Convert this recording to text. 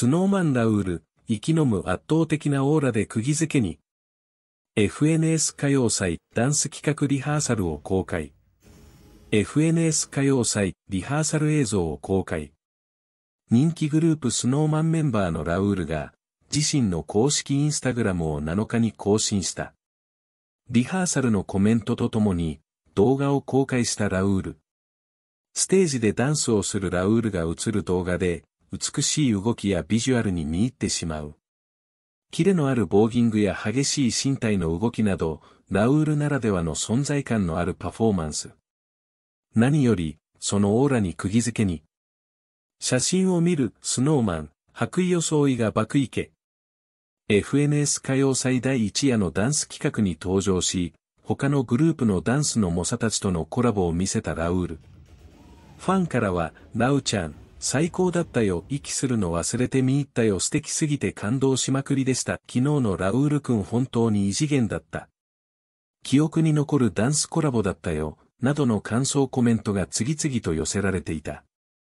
スノーマンラウール、生きのむ圧倒的なオーラで釘付けに、FNS 歌謡祭ダンス企画リハーサルを公開。FNS 歌謡祭リハーサル映像を公開。人気グループスノーマンメンバーのラウールが、自身の公式インスタグラムを7日に更新した。リハーサルのコメントとともに、動画を公開したラウール。ステージでダンスをするラウールが映る動画で、美しい動きやビジュアルに見入ってしまう。キレのあるボーギングや激しい身体の動きなど、ラウールならではの存在感のあるパフォーマンス。何より、そのオーラに釘付けに。写真を見る、スノーマン、白衣装いが爆池。FNS 歌謡祭第一夜のダンス企画に登場し、他のグループのダンスの猛者たちとのコラボを見せたラウール。ファンからは、ラウちゃん、最高だったよ、息するの忘れて見入ったよ、素敵すぎて感動しまくりでした。昨日のラウール君本当に異次元だった。記憶に残るダンスコラボだったよ、などの感想コメントが次々と寄せられていた。